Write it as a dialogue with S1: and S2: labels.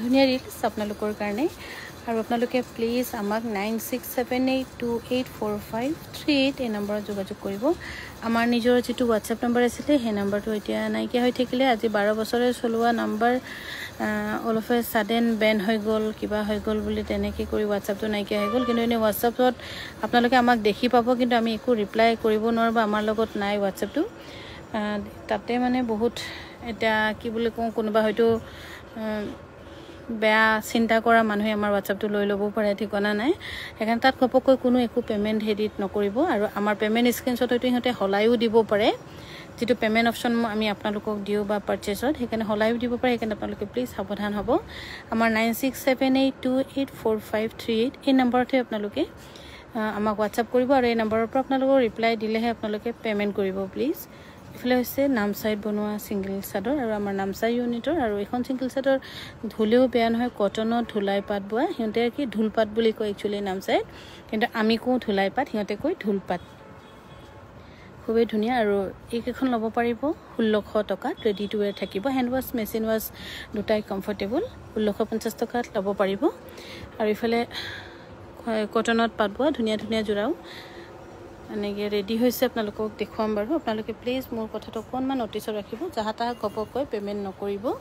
S1: ধুনীয়া ৰিলচ আপোনালোকৰ কাৰণে আৰু আপোনালোকে প্লিজ আমাক nine six seven eight two eight four five three eight এই নম্বৰত যোগাযোগ কৰিব আমাৰ নিজৰ যিটো হোৱাটছআপ নম্বৰ আছিলে সেই নম্বৰটো এতিয়া নাইকিয়া হৈ থাকিলে আজি বাৰ বছৰে চলোৱা নাম্বাৰ অলপে ছাডেন বেন হৈ গ'ল কিবা হৈ গ'ল বুলি তেনেকৈ কৰি হোৱাটছআপটো নাইকিয়া হৈ গ'ল কিন্তু এনেই হোৱাটছআপত আপোনালোকে আমাক দেখি পাব কিন্তু আমি একো ৰিপ্লাই কৰিব নোৱাৰোঁ বা আমাৰ লগত নাই হোৱাটছআপটো তাতে মানে বহুত এতিয়া কি বুলি কওঁ কোনোবা হয়তো বেয়া চিন্তা কৰা মানুহে আমাৰ হোৱাটছআপটো লৈ ল'ব পাৰে ঠিকনা নাই সেইকাৰণে তাত ঘপককৈ কোনো একো পে'মেণ্ট হেৰিত নকৰিব আৰু আমাৰ পে'মেণ্ট স্ক্ৰীণশ্বট হয়তো সিহঁতে সলায়ো দিব পাৰে যিটো পে'মেণ্ট অপশ্যন আমি আপোনালোকক দিওঁ বা পাৰ্চেছত সেইকাৰণে সলায়ো দিব পাৰে সেইকাৰণে আপোনালোকে প্লিজ সাৱধান হ'ব আমাৰ nine six seven eight two eight four five three eight এই নম্বৰতে আপোনালোকে আমাক হোৱাটছআপ কৰিব আৰু এই নাম্বাৰৰ পৰা আপোনালোকৰ ৰিপ্লাই দিলেহে আপোনালোকে পে'মেণ্ট কৰিব প্লিজ ইফালে হৈছে নামচাইত বনোৱা ছিংগল চাদৰ আৰু আমাৰ নামচাই ইউনিটৰ আৰু এইখন ছিংগল চাদৰ ধুলেও বেয়া নহয় কটনত ধুলাই পাত বোৱা সিহঁতে কি ঢোলপাত বুলি কয় একচুৱেলি নামচাইত কিন্তু আমি কওঁ ধূলাই পাত সিহঁতে কয় ঢোলপাত খুবেই ধুনীয়া আৰু এইকেইখন ল'ব পাৰিব ষোল্লশ টকাত ৰেডি টু ৱেৰ থাকিব হেণ্ড ৱাছ মেচিন ৱাছ দুটাই কমফৰ্টেবল ষোল্লশ পঞ্চাছ টকাত ল'ব পাৰিব আৰু ইফালে কটনত পাত বোৱা ধুনীয়া ধুনীয়া যোৰাও এনেকৈ ৰেডি হৈছে আপোনালোকক দেখুৱাম বাৰু আপোনালোকে প্লিজ মোৰ কথাটো অকণমান ন'টিছত ৰাখিব যাহা তাহা ঘপককৈ পে'মেণ্ট নকৰিব